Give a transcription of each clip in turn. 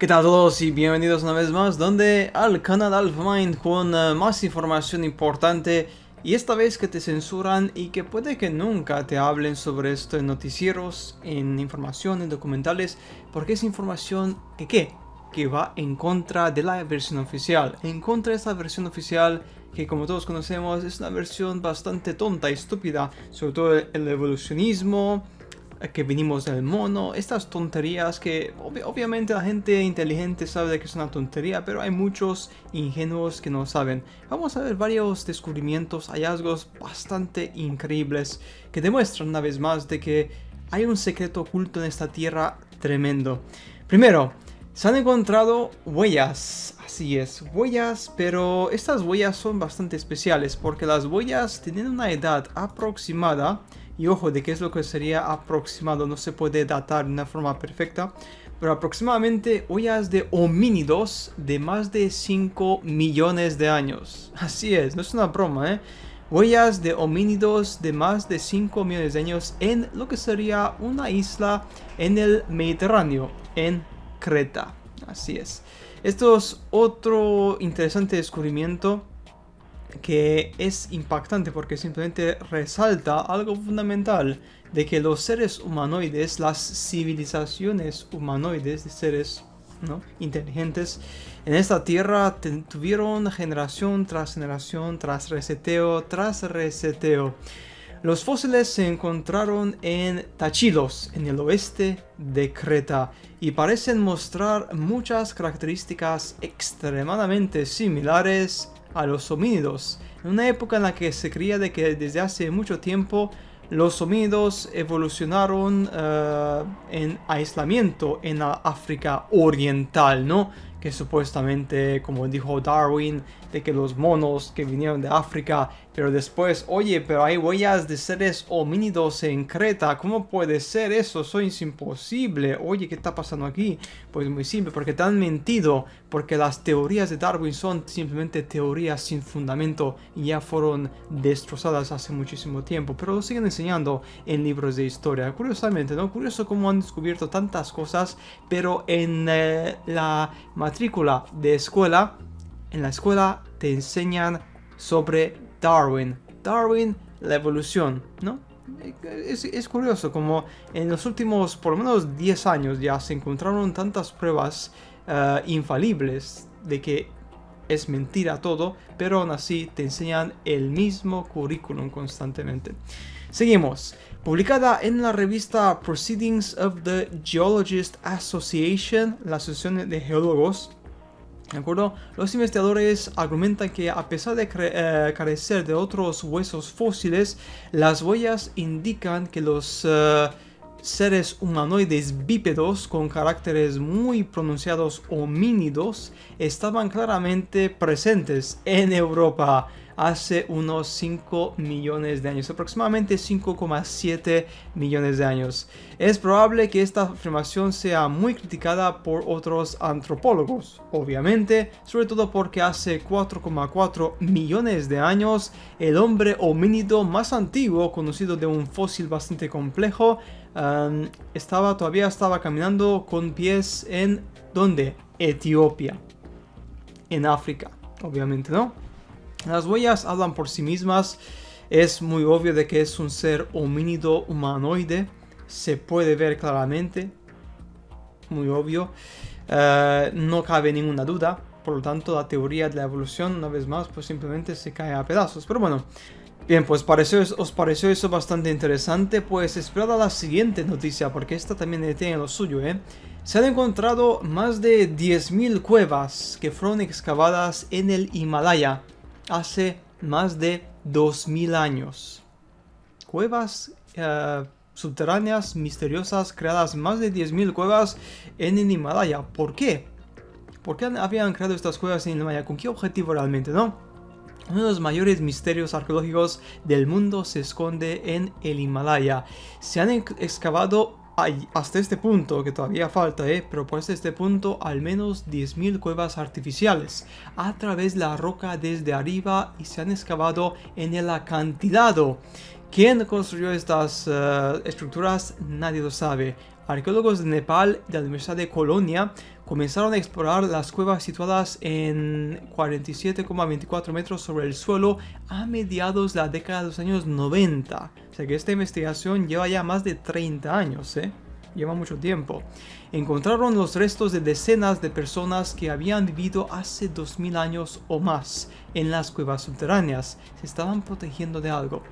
¿Qué tal todos y bienvenidos una vez más donde al canal Alpha Mind con eh, más información importante y esta vez que te censuran y que puede que nunca te hablen sobre esto en noticieros, en información, en documentales, porque es información que qué, que va en contra de la versión oficial, en contra de esta versión oficial que como todos conocemos es una versión bastante tonta y estúpida, sobre todo el evolucionismo, que vinimos del mono, estas tonterías que obviamente la gente inteligente sabe que es una tontería, pero hay muchos ingenuos que no saben. Vamos a ver varios descubrimientos, hallazgos bastante increíbles que demuestran una vez más de que hay un secreto oculto en esta tierra tremendo. Primero, se han encontrado huellas, así es, huellas, pero estas huellas son bastante especiales porque las huellas tienen una edad aproximada y ojo, de qué es lo que sería aproximado, no se puede datar de una forma perfecta, pero aproximadamente ollas de homínidos de más de 5 millones de años. Así es, no es una broma, ¿eh? Huellas de homínidos de más de 5 millones de años en lo que sería una isla en el Mediterráneo, en Creta. Así es. Esto es otro interesante descubrimiento que es impactante porque simplemente resalta algo fundamental de que los seres humanoides, las civilizaciones humanoides de seres inteligentes en esta tierra tuvieron generación tras generación tras reseteo tras reseteo. Los fósiles se encontraron en Tachilos, en el oeste de Creta, y parecen mostrar muchas características extremadamente similares a los homínidos, en una época en la que se creía de que desde hace mucho tiempo los homínidos evolucionaron eh, en aislamiento en la África Oriental, ¿no? que supuestamente, como dijo Darwin, de que los monos que vinieron de África, pero después, oye, pero hay huellas de seres homínidos en Creta, ¿cómo puede ser eso? Eso es imposible, oye, ¿qué está pasando aquí? Pues muy simple, porque te han mentido, porque las teorías de Darwin son simplemente teorías sin fundamento y ya fueron destrozadas hace muchísimo tiempo, pero lo siguen enseñando en libros de historia. Curiosamente, ¿no? Curioso cómo han descubierto tantas cosas, pero en eh, la la matrícula de escuela, en la escuela te enseñan sobre Darwin. Darwin, la evolución, ¿no? Es, curioso, como en los últimos por lo menos 10 años ya se encontraron tantas pruebas eh, infalibles de que es mentira todo, pero aún así te enseñan el mismo currículum constantemente. Seguimos. Publicada en la revista Proceedings of the Geologist Association, la Asociación de Geólogos, acuerdo? Los investigadores argumentan que a pesar de eh, carecer de otros huesos fósiles, las huellas indican que los eh, seres humanoides bípedos con caracteres muy pronunciados homínidos estaban claramente presentes en Europa hace unos 5 millones de años, aproximadamente 5,7 millones de años. Es probable que esta afirmación sea muy criticada por otros antropólogos, obviamente, sobre todo porque hace 4,4 millones de años el hombre homínido más antiguo conocido de un fósil bastante complejo um, estaba todavía estaba caminando con pies en ¿dónde? Etiopía, en África, obviamente, ¿no? Las huellas hablan por sí mismas, es muy obvio de que es un ser homínido humanoide, se puede ver claramente, muy obvio, eh, no cabe ninguna duda, por lo tanto la teoría de la evolución una vez más pues simplemente se cae a pedazos, pero bueno. Bien, pues pareció, os pareció eso bastante interesante, pues esperad a la siguiente noticia, porque esta también tiene lo suyo, ¿eh? Se han encontrado más de 10.000 cuevas que fueron excavadas en el Himalaya, hace más de 2000 años. Cuevas eh, subterráneas misteriosas creadas, más de 10.000 cuevas en el Himalaya. ¿Por qué? ¿Por qué habían creado estas cuevas en el Himalaya? ¿Con qué objetivo realmente, no? Uno de los mayores misterios arqueológicos del mundo se esconde en el Himalaya. Se han excavado hasta este punto, que todavía falta, ¿eh? pero por este punto al menos 10.000 cuevas artificiales a través de la roca desde arriba y se han excavado en el acantilado. ¿Quién construyó estas eh, estructuras? Nadie lo sabe arqueólogos de Nepal de la Universidad de Colonia comenzaron a explorar las cuevas situadas en 47,24 metros sobre el suelo a mediados de la década de los años 90. O sea que esta investigación lleva ya más de 30 años, ¿eh? lleva mucho tiempo. Encontraron los restos de decenas de personas que habían vivido hace 2000 años o más en las cuevas subterráneas. Se estaban protegiendo de algo.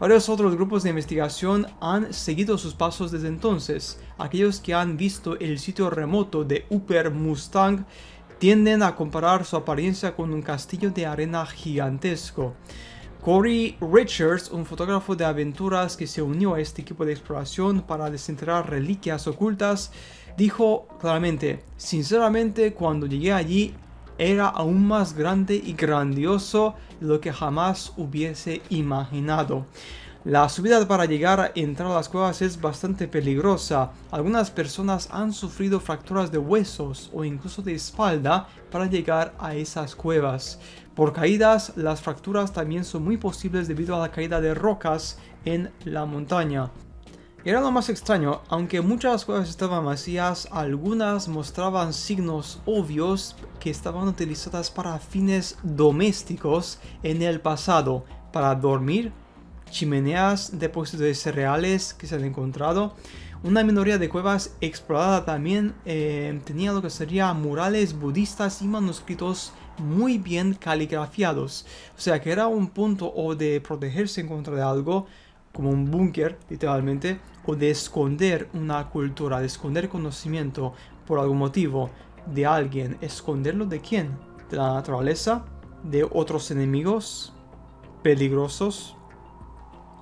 Varios otros grupos de investigación han seguido sus pasos desde entonces. Aquellos que han visto el sitio remoto de Upper Mustang tienden a comparar su apariencia con un castillo de arena gigantesco. Corey Richards, un fotógrafo de aventuras que se unió a este equipo de exploración para desenterrar reliquias ocultas, dijo claramente, sinceramente cuando llegué allí era aún más grande y grandioso de lo que jamás hubiese imaginado. La subida para llegar a entrar a las cuevas es bastante peligrosa. Algunas personas han sufrido fracturas de huesos o incluso de espalda para llegar a esas cuevas. Por caídas, las fracturas también son muy posibles debido a la caída de rocas en la montaña. Era lo más extraño, aunque muchas cuevas estaban vacías, algunas mostraban signos obvios que estaban utilizadas para fines domésticos en el pasado, para dormir, chimeneas, depósitos de cereales que se han encontrado. Una minoría de cuevas explorada también eh, tenía lo que sería murales budistas y manuscritos muy bien caligrafiados. O sea que era un punto o de protegerse en contra de algo, como un búnker literalmente, o de esconder una cultura, de esconder conocimiento por algún motivo de alguien. ¿Esconderlo de quién? ¿De la naturaleza? ¿De otros enemigos peligrosos?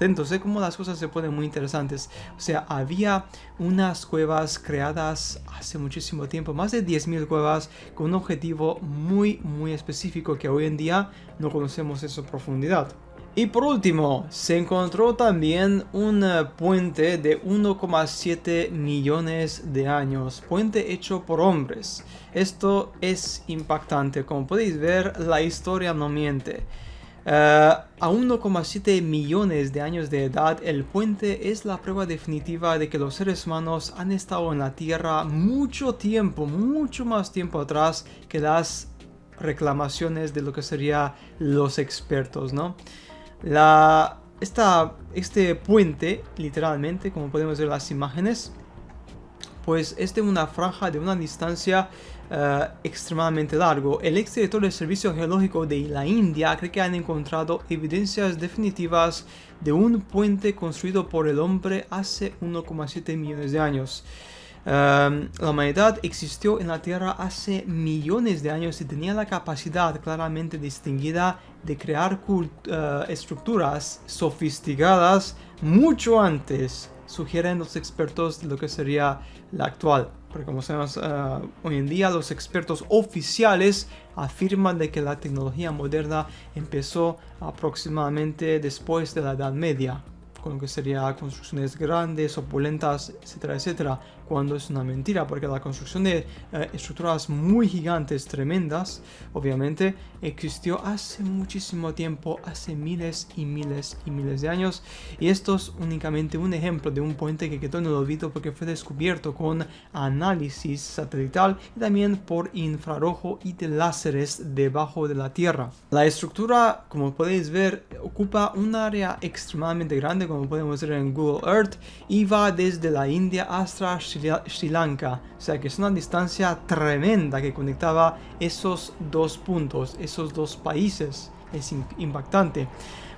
Entonces, como las cosas se ponen muy interesantes. O sea, había unas cuevas creadas hace muchísimo tiempo, más de 10.000 cuevas, con un objetivo muy, muy específico que hoy en día no conocemos en su profundidad. Y por último, se encontró también un eh, puente de 1,7 millones de años, puente hecho por hombres. Esto es impactante, como podéis ver, la historia no miente. Eh, a 1,7 millones de años de edad, el puente es la prueba definitiva de que los seres humanos han estado en la Tierra mucho tiempo, mucho más tiempo atrás que las reclamaciones de lo que serían los expertos, ¿no? esta, este puente, literalmente, como podemos ver en las imágenes, pues es de una franja de una distancia eh, extremadamente largo. El ex director del Servicio Geológico de la India cree que han encontrado evidencias definitivas de un puente construido por el hombre hace 1,7 millones de años. Em, la humanidad existió en la Tierra hace millones de años y tenía la capacidad claramente distinguida de crear eh, estructuras sofisticadas mucho antes, sugieren los expertos de lo que sería la actual. Porque como sabemos, ah, hoy en día los expertos oficiales afirman de que la tecnología moderna empezó aproximadamente después de la Edad Media, con lo que sería construcciones grandes, opulentas, etcétera, etcétera cuando es una mentira, porque la construcción de eh, estructuras muy gigantes, tremendas, obviamente existió hace muchísimo tiempo, hace miles y miles y miles de años, y esto es únicamente un ejemplo de un puente que quedó en el olvido porque fue descubierto con análisis satelital y también por infrarrojo y de láseres debajo de la Tierra. La estructura, como podéis ver, ocupa un área extremadamente grande, como podemos ver en Google Earth, y va desde la India hasta Sri Lanka. O sea que es una distancia tremenda que conectaba esos dos puntos, esos dos países. Es impactante.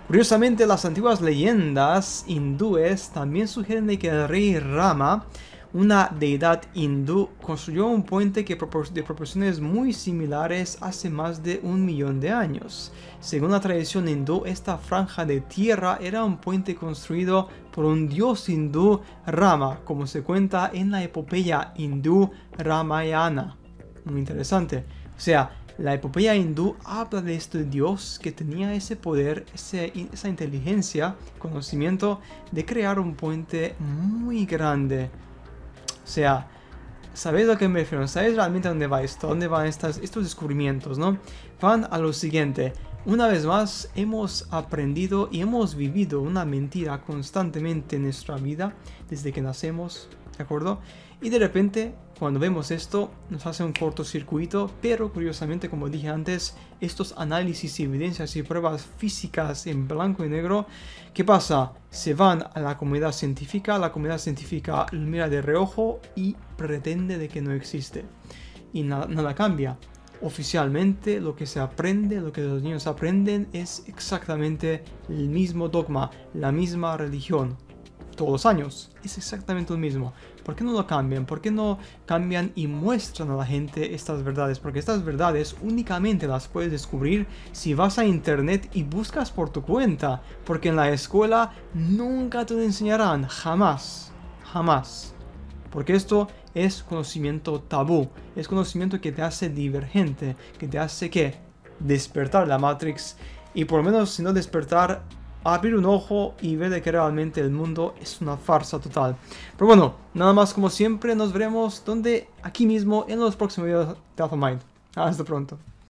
Curiosamente, las antiguas leyendas hindúes también sugieren que el rey Rama una deidad hindú, construyó un puente que de proporciones muy similares hace más de un millón de años. Según la tradición hindú, esta franja de tierra era un puente construido por un dios hindú Rama, como se cuenta en la epopeya hindú Ramayana. Muy interesante. O sea, la epopeya hindú habla de este dios que tenía ese poder, esa inteligencia, conocimiento de crear un puente muy grande o sea, ¿sabéis a qué me refiero? ¿Sabéis realmente dónde va esto? dónde van estos descubrimientos, no? Van a lo siguiente. Una vez más, hemos aprendido y hemos vivido una mentira constantemente en nuestra vida desde que nacemos ¿de acuerdo? Y de repente, cuando vemos esto, nos hace un cortocircuito, pero curiosamente, como dije antes, estos análisis y evidencias y pruebas físicas en blanco y negro, ¿qué pasa? Se van a la comunidad científica, la comunidad científica mira de reojo y pretende de que no existe. Y nada, nada cambia. Oficialmente lo que se aprende, lo que los niños aprenden es exactamente el mismo dogma, la misma religión, todos los años. Es exactamente lo mismo. ¿Por qué no lo cambian? ¿Por qué no cambian y muestran a la gente estas verdades? Porque estas verdades únicamente las puedes descubrir si vas a internet y buscas por tu cuenta. Porque en la escuela nunca te enseñarán. Jamás. Jamás. Porque esto es conocimiento tabú. Es conocimiento que te hace divergente. Que te hace que despertar la Matrix. Y por lo menos si no despertar abrir un ojo y ver de que realmente el mundo es una farsa total. Pero bueno, nada más como siempre, nos veremos donde aquí mismo en los próximos videos de Alpha Mind. Hasta pronto.